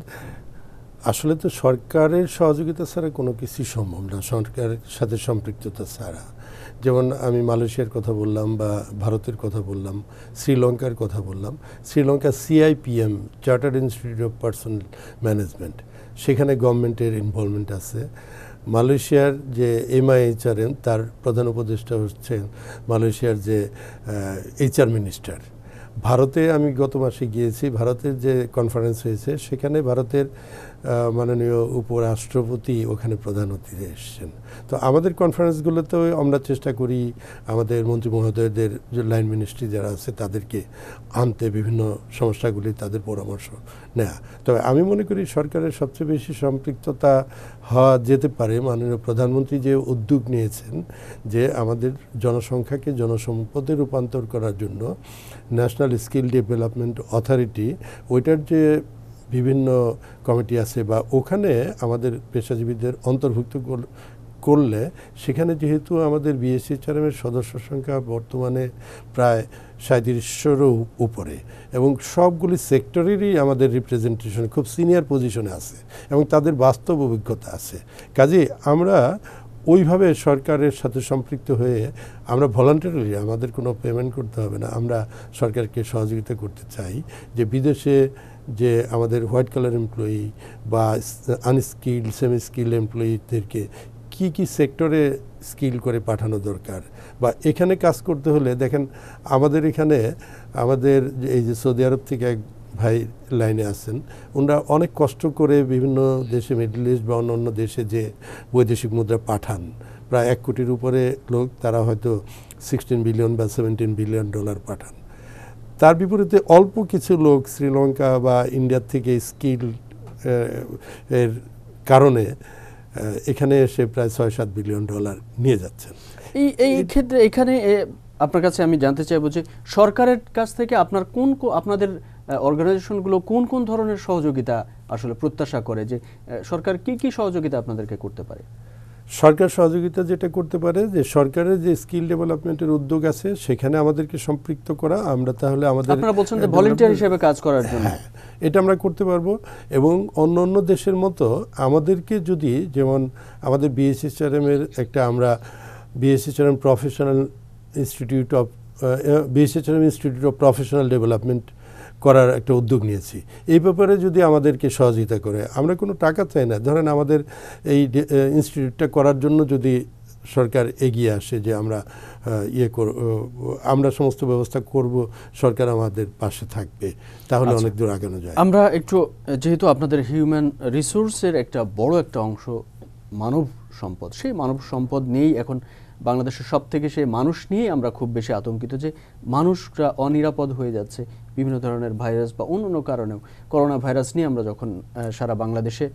আসলে তো সরকারের সহযোগিতা ছাড়া কোনো কিছুই সম্ভব না সরকারের সাথে সম্পৃক্ততা ছাড়া যেমন আমি মালয়েশিয়ার কথা বললাম বা ভারতের কথা বললাম শ্রীলঙ্কার কথা বললাম Sri Lanka CIPM Chartered Institute of Personnel Management সেখানে গভর্নমেন্টের ইনভলভমেন্ট আছে মালয়েশিয়ার যে এমআইএইচআরএম তার প্রধান উপদেষ্টা হচ্ছেন মালয়েশিয়ার যে এইচআর মিনিস্টার ভারতে আমি গত মাসে গিয়েছি ভারতের যে কনফারেন্স হয়েছে সেখানে ভারতের মাননীয় উপরাষ্ট্রপতি ওখানে প্রধান অতিথি এসছেন তো আমাদের কনফারেন্সগুলোতেও আমরা চেষ্টা করি আমাদের মন্ত্রী মহোদয়দের যে লাইন মিনিস্ট্রি যারা আছে তাদেরকে আনতে বিভিন্ন সমস্যাগুলি তাদের পরামর্শ নেয়া তবে আমি মনে করি সরকারের সবচেয়ে বেশি সম্পৃক্ততা হওয়া যেতে পারে মাননীয় প্রধানমন্ত্রী যে উদ্যোগ নিয়েছেন যে আমাদের জনসংখ্যাকে জনসম্পদে রূপান্তর করার জন্য ন্যাশনাল স্কিল ডেভেলপমেন্ট অথরিটি ওইটার যে বিভিন্ন কমিটি আছে বা ওখানে আমাদের পেশাজীবীদের অন্তর্ভুক্ত করলে সেখানে যেহেতু আমাদের বিএসসি চেয়ারম্যানের সদস্য সংখ্যা বর্তমানে প্রায় সাঁত্রিশশোরও উপরে এবং সবগুলি সেক্টরেরই আমাদের রিপ্রেজেন্টেশন খুব সিনিয়র পজিশনে আছে এবং তাদের বাস্তব অভিজ্ঞতা আছে কাজে আমরা ওইভাবে সরকারের সাথে সম্পৃক্ত হয়ে আমরা ভলান্টারিলি আমাদের কোনো পেমেন্ট করতে হবে না আমরা সরকারকে সহযোগিতা করতে চাই যে বিদেশে যে আমাদের হোয়াইট কালার এমপ্লয়ি বা আনস্কিল্ড সেমি স্কিল এমপ্লয়িদেরকে কি কি সেক্টরে স্কিল করে পাঠানো দরকার বা এখানে কাজ করতে হলে দেখেন আমাদের এখানে আমাদের এই যে সৌদি আরব থেকে এক ভাই লাইনে আছেন ওনারা অনেক কষ্ট করে বিভিন্ন দেশে মিডল ইস্ট বা অন্য অন্য দেশে যে বৈদেশিক মুদ্রা পাঠান প্রায় এক কোটির উপরে লোক তারা হয়তো সিক্সটিন বিলিয়ন বা সেভেন্টিন বিলিয়ন ডলার পাঠান তার বিপরীতে অল্প কিছু লোক শ্রীলঙ্কা বা ইন্ডিয়ার থেকে স্কিল এর কারণে এখানে এসে প্রায় ছয় সাত বিলিয়ন ডলার নিয়ে যাচ্ছেন এই এই ক্ষেত্রে এখানে আপনার কাছে আমি জানতে চাইবো যে সরকারের কাছ থেকে আপনার কোন আপনাদের অর্গানাইজেশনগুলো কোন কোন ধরনের সহযোগিতা আসলে প্রত্যাশা করে যে সরকার কি কি সহযোগিতা আপনাদেরকে করতে পারে সরকার সহযোগিতা যেটা করতে পারে যে সরকারের যে স্কিল ডেভেলপমেন্টের উদ্যোগ আছে সেখানে আমাদেরকে সম্পৃক্ত করা আমরা তাহলে আমাদের আপনারা বলছেন যে ভলেন্টিয়ার হিসেবে কাজ করার জন্য হ্যাঁ, এটা আমরা করতে পারবো এবং অন্য অন্য দেশের মতো আমাদেরকে যদি যেমন আমাদের বিএসএসআরএম এর একটা আমরা BSSRM professional institute of BSSRM institute of professional development করার একটা উদ্যোগ নিয়েছি এই ব্যাপারে যদি আমাদেরকে সহযোগিতা করে আমরা কোনো টাকা চাই না ধরেন আমাদের এই ইনস্টিটিউটটা করার জন্য যদি সরকার এগিয়ে আসে যে আমরা ইয়ে আমরা সমস্ত ব্যবস্থা করব সরকার আমাদের পাশে থাকবে তাহলে আচ্ছা। অনেক দূর আগানো যায় আমরা একটু যেহেতু আপনাদের হিউম্যান রিসোর্সের একটা বড় একটা অংশ মানব সম্পদ সেই মানব সম্পদ নিয়েই এখন বাংলাদেশের সব থেকে সেই মানুষ নিয়েই আমরা খুব বেশি আতঙ্কিত যে মানুষরা অনিরাপদ হয়ে যাচ্ছে বিভিন্ন ধরনের ভাইরাস বা অন্য অন্য কারণেও করোনা ভাইরাস নিয়ে আমরা যখন সারা বাংলাদেশে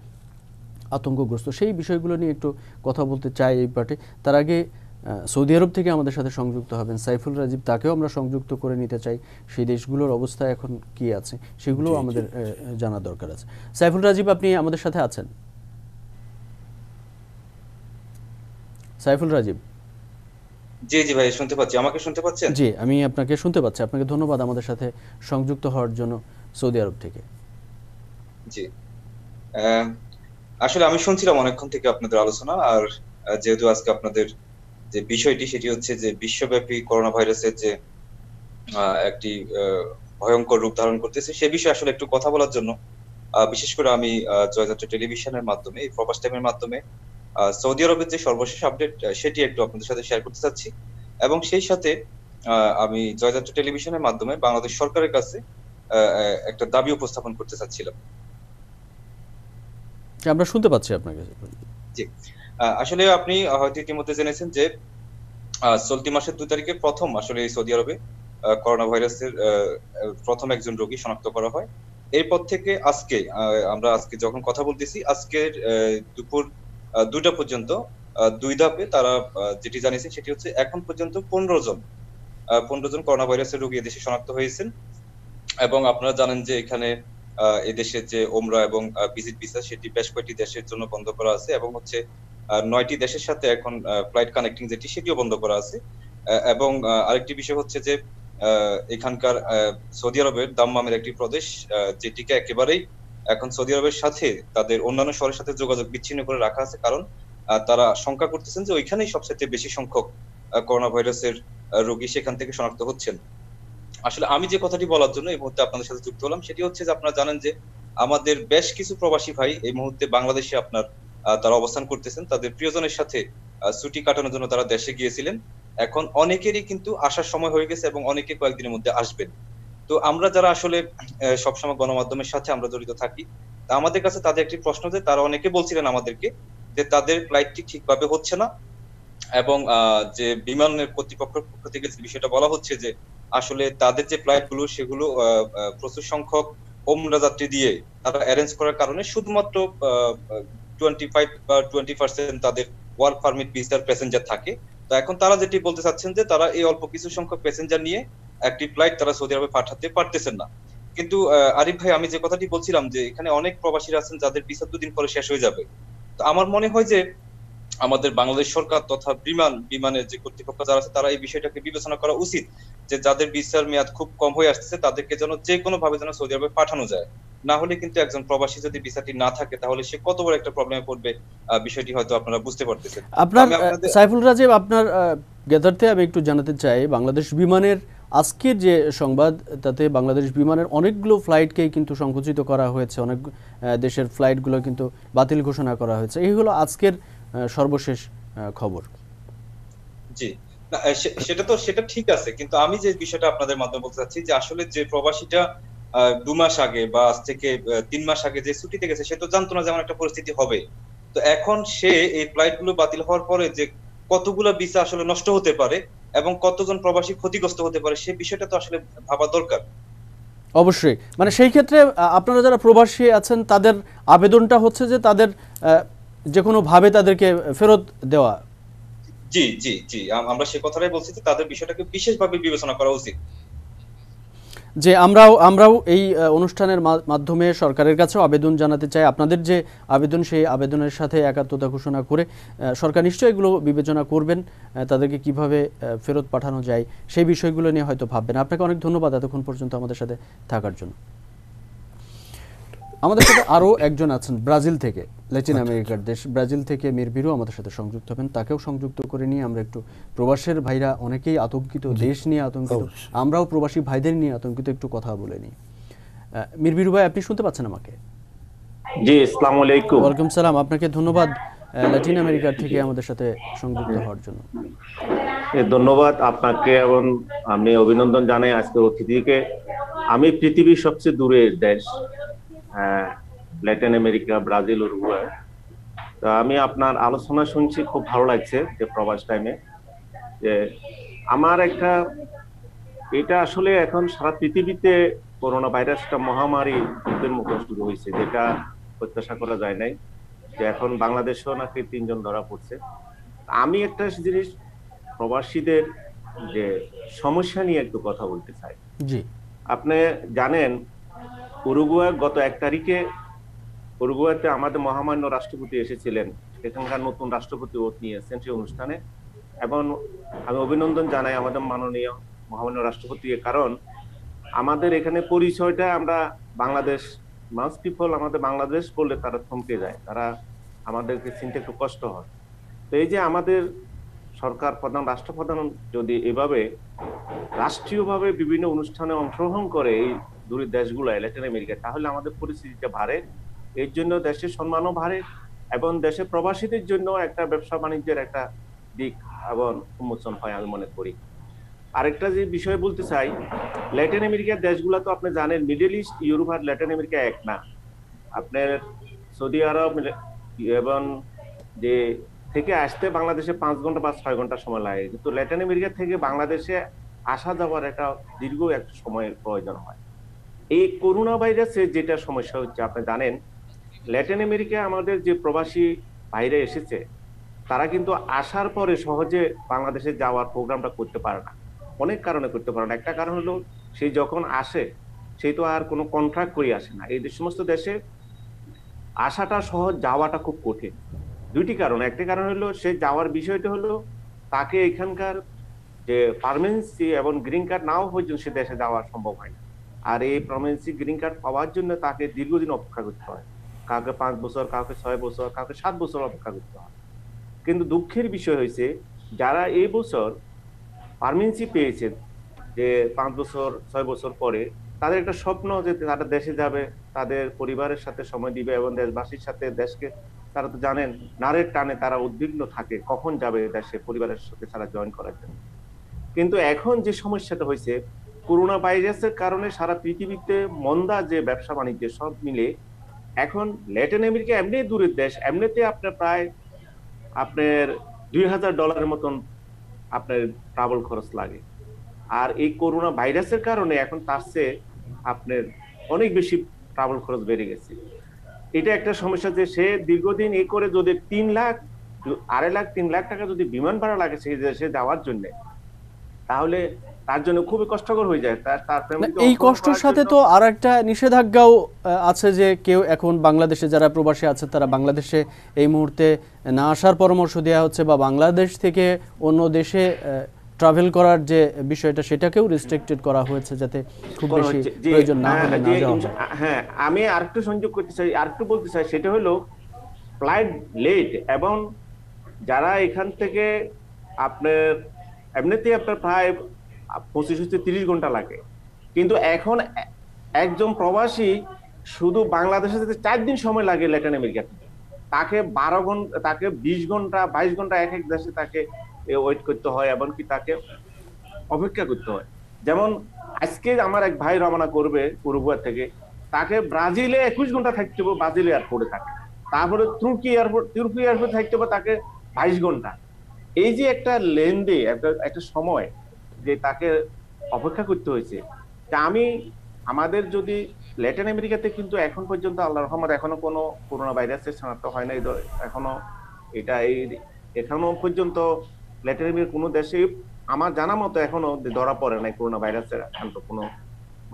আতঙ্কগ্রস্ত সেই বিষয়গুলো নিয়ে একটু কথা বলতে চাই এই পাটে তার আগে সৌদি আরব থেকে আমাদের সাথে সংযুক্ত হবেন সাইফুল রাজীব তাকেও আমরা সংযুক্ত করে নিতে চাই সেই দেশগুলোর অবস্থা এখন কি আছে সেগুলোও আমাদের জানা দরকার আছে সাইফুল রাজীব আপনি আমাদের সাথে আছেন সাইফুল রাজীব জি জি ভাই শুনতে পাচ্ছি আমাকে শুনতে পাচ্ছেন জি আমি আপনাকে শুনতে পাচ্ছি আপনাকে ধন্যবাদ আমাদের সাথে সংযুক্ত হওয়ার জন্য সৌদি আরব থেকে জি আসলে আমি শুনছিলাম অনেকক্ষণ থেকে আপনাদের আলোচনা আর যেহেতু আজকে আপনাদের যে বিষয়টি সেটি হচ্ছে যে বিশ্বব্যাপী করোনা ভাইরাসের যে একটি ভয়ঙ্কর রূপ ধারণ করতেছে সে বিষয়ে আসলে একটু কথা বলার জন্য বিশেষ করে আমি জয়যাত্রা টেলিভিশনের মাধ্যমে প্রবাস টাইমের মাধ্যমে সৌদি আরবের যে সর্বশেষ আপডেট সেটি একটু আপনাদের সাথে শেয়ার করতে চাচ্ছি এবং সেই সাথে আমি জয়যাত্র টেলিভিশনের মাধ্যমে বাংলাদেশ সরকারের কাছে একটা দাবি উপস্থাপন করতে চাচ্ছিলাম আমরা শুনতে পাচ্ছি আপনাকে জি আসলে আপনি হয়তো ইতিমধ্যে জেনেছেন যে চলতি মাসের দুই তারিখে প্রথম আসলে সৌদি আরবে করোনা ভাইরাসের প্রথম একজন রোগী শনাক্ত করা হয় এরপর থেকে আজকে আমরা আজকে যখন কথা বলতেছি আজকের দুপুর দুইটা পর্যন্ত দুই ধাপে তারা যেটি জানিয়েছে সেটি হচ্ছে এখন পর্যন্ত পনেরো জন পনেরো জন করোনা ভাইরাসের রোগী এদেশে শনাক্ত হয়েছেন এবং আপনারা জানেন যে এখানে এদেশের যে ওমরা এবং ভিজিট ভিসা সেটি বেশ কয়েকটি দেশের জন্য বন্ধ করা আছে এবং হচ্ছে নয়টি দেশের সাথে এখন ফ্লাইট কানেক্টিং যেটি সেটিও বন্ধ করা আছে এবং আরেকটি বিষয় হচ্ছে যে এখানকার সৌদি আরবের দাম্মামের একটি প্রদেশ যেটিকে একেবারেই এখন সৌদি আরবের সাথে তাদের অন্যান্য শহরের সাথে যোগাযোগ বিচ্ছিন্ন করে রাখা আছে কারণ তারা শঙ্কা করতেছেন যে ওইখানেই সবচেয়ে বেশি সংখ্যক করোনা ভাইরাসের রোগী সেখান থেকে শনাক্ত হচ্ছেন আসলে আমি যে কথাটি বলার জন্য এই মুহূর্তে আপনাদের সাথে যুক্ত হলাম সেটি হচ্ছে যে আপনারা জানেন যে আমাদের বেশ কিছু প্রবাসী ভাই এই মুহূর্তে বাংলাদেশে আপনার তারা অবস্থান করতেছেন তাদের প্রিয়জনের সাথে ছুটি কাটানোর জন্য তারা দেশে গিয়েছিলেন এখন অনেকেরই কিন্তু আসার সময় হয়ে গেছে এবং অনেকে কয়েকদিনের মধ্যে আসবেন তো আমরা যারা আসলে সবসময় গণমাধ্যমের সাথে আমরা জড়িত থাকি আমাদের কাছে তাদের একটি প্রশ্ন যে তারা অনেকে বলছিলেন আমাদেরকে যে তাদের ফ্লাইটটি ঠিকভাবে হচ্ছে না এবং যে বিমানের কর্তৃপক্ষের পক্ষ থেকে বিষয়টা বলা হচ্ছে যে আসলে তাদের যে ফ্লাইট গুলো সেগুলো প্রচুর সংখ্যক ওমরা যাত্রী দিয়ে তারা অ্যারেঞ্জ করার কারণে শুধুমাত্র টোয়েন্টি ফাইভ বা টোয়েন্টি পার্সেন্ট তাদের ওয়ার্ক পারমিট ভিসার প্যাসেঞ্জার থাকে তো এখন তারা যেটি বলতে চাচ্ছেন যে তারা এই অল্প কিছু সংখ্যক প্যাসেঞ্জার নিয়ে একটি ফ্লাইট তারা সৌদি আরবে পাঠাতে পারতেছেন না কিন্তু আরিফ ভাই আমি যে কথাটি বলছিলাম যে এখানে অনেক প্রবাসীরা আছেন যাদের ভিসা দুদিন পরে শেষ হয়ে যাবে তো আমার মনে হয় যে আমাদের বাংলাদেশ সরকার তথা বিমান বিমানের যে কর্তৃপক্ষ যারা আছে তারা এই বিষয়টাকে বিবেচনা করা উচিত যে যাদের ভিসার মেয়াদ খুব কম হয়ে আসছে তাদেরকে যেন যে কোনো ভাবে যেন সৌদি আরবে পাঠানো যায় না হলে কিন্তু একজন প্রবাসী যদি ভিসাটি না থাকে তাহলে সে কত বড় একটা প্রবলেমে পড়বে বিষয়টি হয়তো আপনারা বুঝতে পারতেছেন আপনার সাইফুল রাজীব আপনার গেদারতে আমি একটু জানাতে চাই বাংলাদেশ বিমানের আজকের যে সংবাদ তাতে বাংলাদেশ বিমানের অনেকগুলো ফ্লাইটকেই কিন্তু সংকুচিত করা হয়েছে অনেক দেশের ফ্লাইটগুলো কিন্তু বাতিল ঘোষণা করা হয়েছে এই হলো আজকের সর্বশেষ খবর জি সেটা তো সেটা ঠিক আছে কিন্তু আমি যে বিষয়টা আপনাদের মাধ্যমে বলতে চাচ্ছি যে আসলে যে প্রবাসীটা দু মাস আগে বা আজ থেকে তিন মাস আগে যে ছুটিতে গেছে সে তো জানতো না যে একটা পরিস্থিতি হবে তো এখন সে এই ফ্লাইটগুলো বাতিল হওয়ার পরে যে কতগুলো ভিসা আসলে নষ্ট হতে পারে এবং কতজন প্রবাসী ক্ষতিগ্রস্ত হতে পারে সে বিষয়টা তো আসলে ভাবা দরকার অবশ্যই মানে সেই ক্ষেত্রে আপনারা যারা প্রবাসী আছেন তাদের আবেদনটা হচ্ছে যে তাদের যে কোনো ভাবে তাদেরকে ফেরত দেওয়া জি জি জি আমরা সে কথাটাই বলছি যে তাদের বিষয়টাকে বিশেষভাবে বিবেচনা করা উচিত যে আমরাও আমরাও এই অনুষ্ঠানের মাধ্যমে সরকারের কাছে আবেদন জানাতে চাই আপনাদের যে আবেদন সেই আবেদনের সাথে একাত্মতা ঘোষণা করে সরকার নিশ্চয়ই এগুলো বিবেচনা করবেন তাদেরকে কিভাবে ফেরত পাঠানো যায় সেই বিষয়গুলো নিয়ে হয়তো ভাববেন আপনাকে অনেক ধন্যবাদ এতক্ষণ পর্যন্ত আমাদের সাথে থাকার জন্য আমাদের সাথে আরও একজন আছেন ব্রাজিল থেকে ল্যাটিন আচ্ছা, আমেরিকার আচ্ছা। দেশ ব্রাজিল থেকে মিরবিরু আমাদের সাথে সংযুক্ত হবেন তাকেও সংযুক্ত করে নিয়ে আমরা একটু প্রবাসের ভাইরা অনেকেই আতঙ্কিত দেশ নিয়ে আতঙ্কিত আমরাও প্রবাসী ভাইদের নিয়ে আতঙ্কিত একটু কথা বলে নিই মিরবিরু ভাই আপনি শুনতে পাচ্ছেন আমাকে জি আসসালামু আলাইকুম ওয়ালাইকুম সালাম আপনাকে ধন্যবাদ ল্যাটিন আমেরিকা থেকে আমাদের সাথে সংযুক্ত হওয়ার জন্য ধন্যবাদ আপনাকে এবং আমি অভিনন্দন জানাই আজকে অতিথিকে আমি পৃথিবীর সবচেয়ে দূরের দেশ ল্যাটিন আমেরিকা ব্রাজিল উরুগুয়ে তো আমি আপনার আলোচনা শুনছি খুব ভালো লাগছে যে প্রবাস টাইমে যে আমার একটা এটা আসলে এখন সারা পৃথিবীতে করোনা ভাইরাসটা মহামারী যুদ্ধের মুখে শুরু হয়েছে যেটা প্রত্যাশা করা যায় নাই যে এখন বাংলাদেশেও নাকি তিনজন ধরা পড়ছে আমি একটা জিনিস প্রবাসীদের যে সমস্যা নিয়ে একটু কথা বলতে চাই আপনি জানেন উরুগুয়ে গত এক তারিখে উরুগুয়েতে আমাদের মহামান্য রাষ্ট্রপতি এসেছিলেন এখানকার নতুন রাষ্ট্রপতি ওত নিয়েছেন সেই অনুষ্ঠানে এবং আমি অভিনন্দন জানাই আমাদের মাননীয় মহামান্য রাষ্ট্রপতিকে কারণ আমাদের এখানে পরিচয়টা আমরা বাংলাদেশ মাস পিপল আমাদের বাংলাদেশ বললে তারা থমকে যায় তারা আমাদেরকে চিনতে একটু কষ্ট হয় তো এই যে আমাদের সরকার প্রধান রাষ্ট্রপ্রধান যদি এভাবে রাষ্ট্রীয়ভাবে বিভিন্ন অনুষ্ঠানে অংশগ্রহণ করে এই দূরের দেশগুলো ল্যাটিন আমেরিকা তাহলে আমাদের পরিস্থিতিটা ভারে এর জন্য দেশের সম্মানও ভারে এবং দেশে প্রবাসীদের জন্য একটা ব্যবসা বাণিজ্যের একটা দিক এবং উন্মোচন হয় আমি মনে করি আরেকটা যে বিষয় বলতে চাই ল্যাটিন আমেরিকার দেশগুলো তো আপনি জানেন মিডিল ইস্ট ইউরোপ আর ল্যাটিন আমেরিকা এক না আপনার সৌদি আরব এবং যে থেকে আসতে বাংলাদেশে পাঁচ ঘন্টা বা ছয় ঘন্টা সময় লাগে কিন্তু ল্যাটিন আমেরিকা থেকে বাংলাদেশে আসা যাওয়ার একটা দীর্ঘ একটা সময়ের প্রয়োজন হয় এই করোনা ভাইরাসের যেটা সমস্যা হচ্ছে আপনি জানেন ল্যাটিন আমেরিকায় আমাদের যে প্রবাসী বাইরে এসেছে তারা কিন্তু আসার পরে সহজে বাংলাদেশে যাওয়ার প্রোগ্রামটা করতে পারে না অনেক কারণে করতে পারে না একটা কারণ হলো সে যখন আসে সে তো আর কোনো কন্ট্রাক্ট করে আসে না এই সমস্ত দেশে আসাটা সহজ যাওয়াটা খুব কঠিন দুইটি কারণ একটি কারণ হলো সে যাওয়ার বিষয়টা হলো তাকে এখানকার যে পারমেন্সি এবং গ্রিন কার্ড নাও পর্যন্ত সে দেশে যাওয়া সম্ভব হয় না আর এই প্রমিনেন্সি গ্রিন কার্ড পাওয়ার জন্য তাকে দীর্ঘদিন অপেক্ষা করতে হয় কাউকে পাঁচ বছর কাউকে ছয় বছর কাউকে সাত বছর অপেক্ষা করতে হয় কিন্তু দুঃখের বিষয় হয়েছে যারা এই বছর পারমেন্সি পেয়েছে যে পাঁচ বছর ছয় বছর পরে তাদের একটা স্বপ্ন যে তারা দেশে যাবে তাদের পরিবারের সাথে সময় দিবে এবং দেশবাসীর সাথে দেশকে তারা তো জানেন নারের টানে তারা উদ্বিগ্ন থাকে কখন যাবে দেশে পরিবারের সাথে তারা জয়েন করার জন্য কিন্তু এখন যে সমস্যাটা হয়েছে করোনা ভাইরাসের কারণে সারা পৃথিবীতে মন্দা যে ব্যবসা বাণিজ্য সব মিলে এখন ল্যাটিন আমেরিকা এমনি দূরের দেশ এমনিতে আপনার প্রায় আপনার দুই হাজার ডলারের মতন আপনার ট্রাভেল খরচ লাগে আর এই করোনা ভাইরাসের কারণে এখন তার চেয়ে আপনার অনেক বেশি ট্রাভেল খরচ বেড়ে গেছে এটা একটা সমস্যা যে সে দীর্ঘদিন এ করে যদি তিন লাখ আড়াই লাখ তিন লাখ টাকা যদি বিমান ভাড়া লাগে সেই দেশে যাওয়ার জন্য তাহলে তার জন্য খুবই কষ্টকর হয়ে যায় তার তার এই কষ্টের সাথে তো আর একটা নিষেধাজ্ঞাও আছে যে কেউ এখন বাংলাদেশে যারা প্রবাসী আছে তারা বাংলাদেশে এই মুহূর্তে না আসার পরামর্শ দেওয়া হচ্ছে বা বাংলাদেশ থেকে অন্য দেশে ট্রাভেল করার যে বিষয়টা সেটাকেও রেস্ট্রিক্টেড করা হয়েছে যাতে খুব বেশি প্রয়োজন না হ্যাঁ, হলে হ্যাঁ, হ্যাঁ আমি আরেকটু সংযোগ করতে চাই আরেকটু বলতে চাই সেটা হলো ফ্লাইট লেট এবং যারা এখান থেকে আপনার এমনিতেই আপনার প্রায় পঁচিশ হচ্ছে তিরিশ ঘন্টা লাগে কিন্তু এখন একজন প্রবাসী শুধু বাংলাদেশে যেতে চার দিন সময় লাগে ল্যাটিন থেকে তাকে বারো ঘন্টা তাকে বিশ ঘন্টা বাইশ ঘন্টা এক এক দেশে তাকে ওয়েট করতে হয় এমনকি তাকে অপেক্ষা করতে হয় যেমন আজকে আমার এক ভাই রওনা করবে উরুগুয়া থেকে তাকে ব্রাজিলে একুশ ঘন্টা থাকতে হবে ব্রাজিল এয়ারপোর্টে থাকে তারপরে তুর্কি এয়ারপোর্ট তুর্কি এয়ারপোর্ট থাকতে হবে তাকে বাইশ ঘন্টা এই যে একটা লেনদে একটা একটা সময় যে তাকে অপেক্ষা করতে হয়েছে তা আমি আমাদের যদি ল্যাটিন আমেরিকাতে কিন্তু এখন পর্যন্ত আল্লাহ রহমত এখনো কোনো করোনা ভাইরাসের শনাক্ত হয় না এখনো এটা এই এখনো পর্যন্ত ল্যাটিন আমেরিকার কোনো দেশে আমার জানা মতো এখনো ধরা পড়ে নাই করোনা ভাইরাসের আক্রান্ত কোনো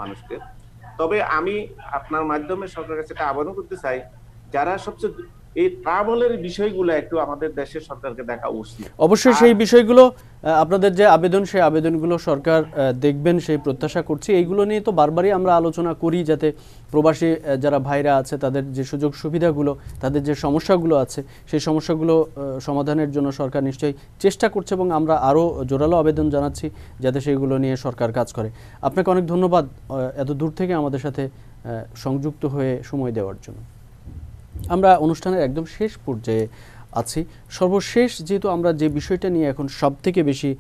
মানুষকে তবে আমি আপনার মাধ্যমে সরকারের কাছে একটা আবেদন করতে চাই যারা সবচেয়ে এই ট্রাভেলের বিষয়গুলো একটু আমাদের দেশের সরকারকে দেখা উচিত অবশ্যই সেই বিষয়গুলো আপনাদের যে আবেদন সেই আবেদনগুলো সরকার দেখবেন সেই প্রত্যাশা করছি এইগুলো নিয়ে তো বারবারই আমরা আলোচনা করি যাতে প্রবাসী যারা ভাইরা আছে তাদের যে সুযোগ সুবিধাগুলো তাদের যে সমস্যাগুলো আছে সেই সমস্যাগুলো সমাধানের জন্য সরকার নিশ্চয়ই চেষ্টা করছে এবং আমরা আরও জোরালো আবেদন জানাচ্ছি যাতে সেইগুলো নিয়ে সরকার কাজ করে আপনাকে অনেক ধন্যবাদ এত দূর থেকে আমাদের সাথে সংযুক্ত হয়ে সময় দেওয়ার জন্য আমরা অনুষ্ঠানের একদম শেষ পর্যায়ে আছি সর্বশেষ যেহেতু আমরা যে বিষয়টা নিয়ে এখন সবথেকে বেশি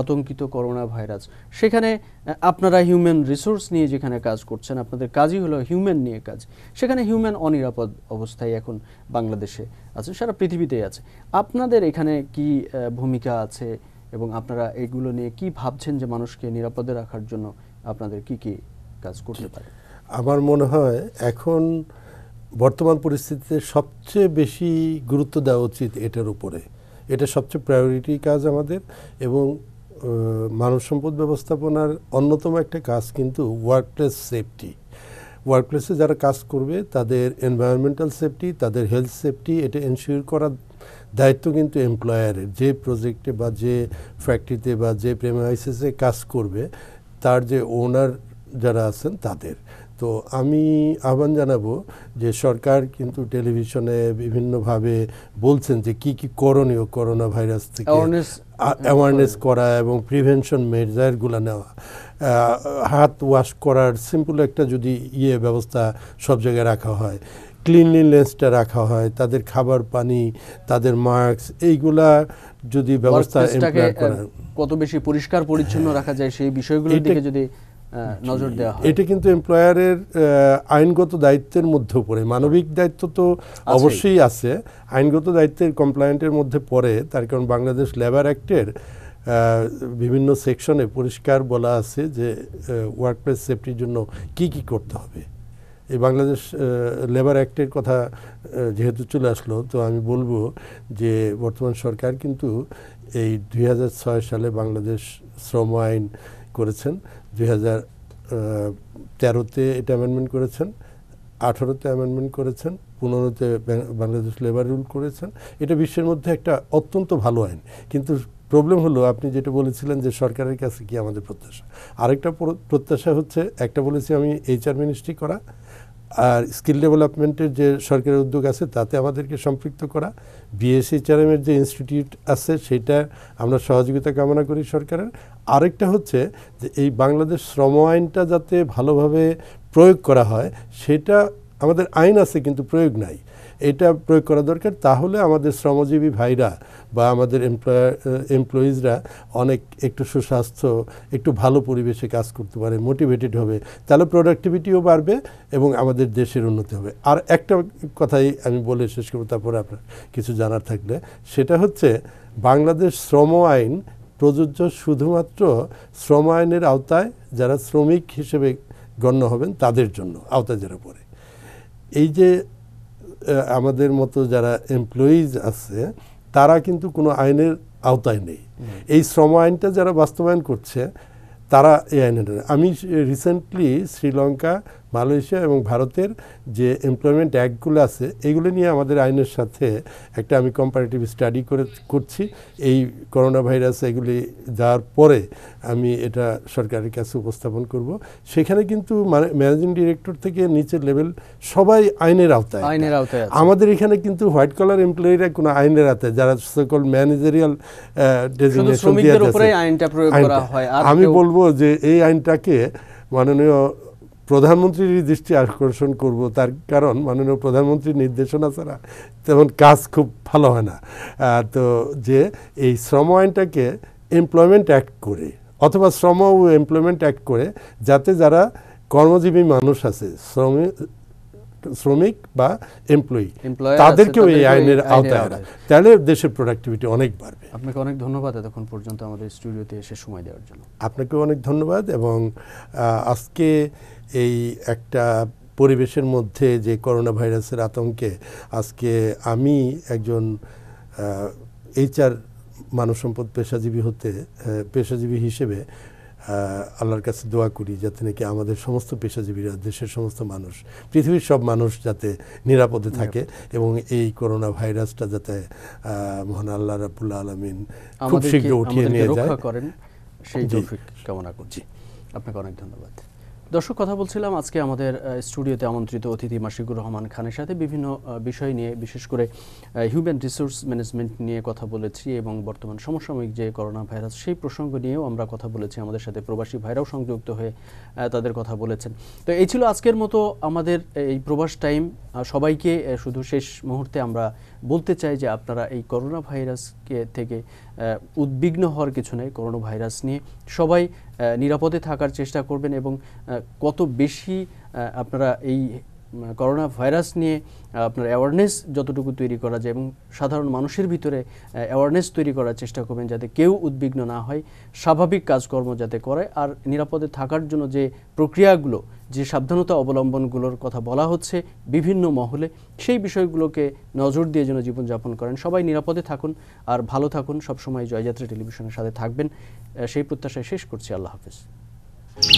আতঙ্কিত করোনা ভাইরাস সেখানে আপনারা হিউম্যান রিসোর্স নিয়ে যেখানে কাজ করছেন আপনাদের কাজই হলো হিউম্যান নিয়ে কাজ সেখানে হিউম্যান অনিরাপদ অবস্থায় এখন বাংলাদেশে আছে সারা পৃথিবীতেই আছে আপনাদের এখানে কি ভূমিকা আছে এবং আপনারা এগুলো নিয়ে কি ভাবছেন যে মানুষকে নিরাপদে রাখার জন্য আপনাদের কি কি কাজ করতে পারে আমার মনে হয় এখন বর্তমান পরিস্থিতিতে সবচেয়ে বেশি গুরুত্ব দেওয়া উচিত এটার উপরে এটা সবচেয়ে প্রায়োরিটি কাজ আমাদের এবং মানব সম্পদ ব্যবস্থাপনার অন্যতম একটা কাজ কিন্তু ওয়ার্কপ্লেস সেফটি ওয়ার্কপ্লেসে যারা কাজ করবে তাদের এনভায়রনমেন্টাল সেফটি তাদের হেলথ সেফটি এটা এনশিওর করার দায়িত্ব কিন্তু এমপ্লয়ারের যে প্রজেক্টে বা যে ফ্যাক্টরিতে বা যে প্রেমাইসিসে কাজ করবে তার যে ওনার যারা আছেন তাদের তো আমি আহ্বান জানাবো যে সরকার কিন্তু টেলিভিশনে বিভিন্নভাবে বলছেন যে কি কি করণীয় করোনা ভাইরাস থেকে অ্যাওয়ারনেস করা এবং প্রিভেনশন মেজারগুলো নেওয়া হাত ওয়াশ করার সিম্পল একটা যদি ইয়ে ব্যবস্থা সব জায়গায় রাখা হয় ক্লিনলিনেসটা রাখা হয় তাদের খাবার পানি তাদের মাস্ক এইগুলা যদি ব্যবস্থা কত বেশি পরিষ্কার পরিচ্ছন্ন রাখা যায় সেই বিষয়গুলোর দিকে যদি নজর দেওয়া হয় এটা কিন্তু এমপ্লয়ারের আইনগত দায়িত্বের মধ্যে পড়ে মানবিক দায়িত্ব তো অবশ্যই আছে আইনগত দায়িত্বের কমপ্লায়েন্টের মধ্যে পড়ে তার কারণ বাংলাদেশ লেবার অ্যাক্টের বিভিন্ন সেকশনে পরিষ্কার বলা আছে যে ওয়ার্কপ্লেস সেফটির জন্য কি কি করতে হবে এই বাংলাদেশ লেবার অ্যাক্টের কথা যেহেতু চলে আসলো তো আমি বলবো যে বর্তমান সরকার কিন্তু এই দুই সালে বাংলাদেশ শ্রম আইন করেছেন হাজার তেরোতে এটা অ্যামেন্ডমেন্ট করেছেন আঠারোতে অ্যামেন্ডমেন্ট করেছেন পনেরোতে বাংলাদেশ লেবার রুল করেছেন এটা বিশ্বের মধ্যে একটা অত্যন্ত ভালো আইন কিন্তু প্রবলেম হলো আপনি যেটা বলেছিলেন যে সরকারের কাছে কি আমাদের প্রত্যাশা আরেকটা প্রত্যাশা হচ্ছে একটা বলেছি আমি এইচআর মিনিস্ট্রি করা আর স্কিল ডেভেলপমেন্টের যে সরকারের উদ্যোগ আছে তাতে আমাদেরকে সম্পৃক্ত করা বিএসসি চ্যারামের যে ইনস্টিটিউট আছে সেটা আমরা সহযোগিতা কামনা করি সরকারের আরেকটা হচ্ছে যে এই বাংলাদেশ শ্রম আইনটা যাতে ভালোভাবে প্রয়োগ করা হয় সেটা আমাদের আইন আছে কিন্তু প্রয়োগ নাই এটা প্রয়োগ করা দরকার তাহলে আমাদের শ্রমজীবী ভাইরা বা আমাদের এমপ্লয়ার এমপ্লয়িজরা অনেক একটু সুস্বাস্থ্য একটু ভালো পরিবেশে কাজ করতে পারে মোটিভেটেড হবে তাহলে প্রোডাক্টিভিটিও বাড়বে এবং আমাদের দেশের উন্নতি হবে আর একটা কথাই আমি বলে শেষ করবো তারপরে আপনার কিছু জানার থাকলে সেটা হচ্ছে বাংলাদেশ শ্রম আইন প্রযোজ্য শুধুমাত্র শ্রম আইনের আওতায় যারা শ্রমিক হিসেবে গণ্য হবেন তাদের জন্য আওতায় যারা পড়ে এই যে আমাদের মতো যারা এমপ্লয়িজ আছে তারা কিন্তু কোনো আইনের আওতায় নেই এই শ্রম আইনটা যারা বাস্তবায়ন করছে তারা এই আইনের আমি রিসেন্টলি শ্রীলঙ্কা মালয়েশিয়া এবং ভারতের যে এমপ্লয়মেন্ট অ্যাক্টগুলো আছে এগুলো নিয়ে আমাদের আইনের সাথে একটা আমি কম্পারেটিভ স্টাডি করে করছি এই করোনা ভাইরাস এগুলি যাওয়ার পরে আমি এটা সরকারের কাছে উপস্থাপন করব সেখানে কিন্তু ম্যানেজিং ডিরেক্টর থেকে নিচের লেভেল সবাই আইনের আওতায় আইনের আওতায় আমাদের এখানে কিন্তু হোয়াইট কলার এমপ্লয়িরা কোনো আইনের আওতায় যারা সকল ম্যানেজারিয়াল ডেজিগনেশন দিয়ে আমি বলবো যে এই আইনটাকে মাননীয় প্রধানমন্ত্রীর দৃষ্টি আকর্ষণ করব তার কারণ মাননীয় প্রধানমন্ত্রীর নির্দেশনা ছাড়া তেমন কাজ খুব ভালো হয় না তো যে এই শ্রম আইনটাকে এমপ্লয়মেন্ট অ্যাক্ট করে অথবা শ্রম ও এমপ্লয়মেন্ট অ্যাক্ট করে যাতে যারা কর্মজীবী মানুষ আছে শ্রমিক শ্রমিক বা এমপ্লয়ি তাদেরকেও এই আইনের আওতায় আনা তাহলে দেশের প্রোডাক্টিভিটি অনেক বাড়বে আপনাকে অনেক ধন্যবাদ এতক্ষণ পর্যন্ত আমাদের স্টুডিওতে এসে সময় দেওয়ার জন্য আপনাকেও অনেক ধন্যবাদ এবং আজকে এই একটা পরিবেশের মধ্যে যে করোনা ভাইরাসের আতঙ্কে আজকে আমি একজন এইচআর মানব সম্পদ পেশাজীবী হতে পেশাজীবী হিসেবে আল্লাহর কাছে দোয়া করি যাতে নাকি আমাদের সমস্ত পেশাজীবীরা দেশের সমস্ত মানুষ পৃথিবীর সব মানুষ যাতে নিরাপদে থাকে এবং এই করোনা ভাইরাসটা যাতে মহান আল্লাহ রাবুল্লা আলমিন খুব শীঘ্র উঠিয়ে নিয়ে যায় সেই কামনা করছি আপনাকে অনেক ধন্যবাদ দর্শক কথা বলছিলাম আজকে আমাদের স্টুডিওতে আমন্ত্রিত অতিথি মাসিকুর রহমান খানের সাথে বিভিন্ন বিষয় নিয়ে বিশেষ করে হিউম্যান রিসোর্স ম্যানেজমেন্ট নিয়ে কথা বলেছি এবং বর্তমান সমসাময়িক যে করোনা ভাইরাস সেই প্রসঙ্গ নিয়েও আমরা কথা বলেছি আমাদের সাথে প্রবাসী ভাইরাও সংযুক্ত হয়ে তাদের কথা বলেছেন তো এই ছিল আজকের মতো আমাদের এই প্রবাস টাইম সবাইকে শুধু শেষ মুহূর্তে আমরা বলতে চাই যে আপনারা এই করোনা ভাইরাসকে থেকে উদ্বিগ্ন হওয়ার কিছু নেই করোনা ভাইরাস নিয়ে সবাই নিরাপদে থাকার চেষ্টা করবেন এবং কত বেশি আপনারা এই করোনা ভাইরাস নিয়ে আপনার অ্যাওয়ারনেস যতটুকু তৈরি করা যায় এবং সাধারণ মানুষের ভিতরে অ্যাওয়ারনেস তৈরি করার চেষ্টা করবেন যাতে কেউ উদ্বিগ্ন না হয় স্বাভাবিক কাজকর্ম যাতে করে আর নিরাপদে থাকার জন্য যে প্রক্রিয়াগুলো যে সাবধানতা অবলম্বনগুলোর কথা বলা হচ্ছে বিভিন্ন মহলে সেই বিষয়গুলোকে নজর দিয়ে যেন জীবনযাপন করেন সবাই নিরাপদে থাকুন আর ভালো থাকুন সবসময় জয়যাত্রী টেলিভিশনের সাথে থাকবেন সেই প্রত্যাশায় শেষ করছি আল্লাহ হাফিজ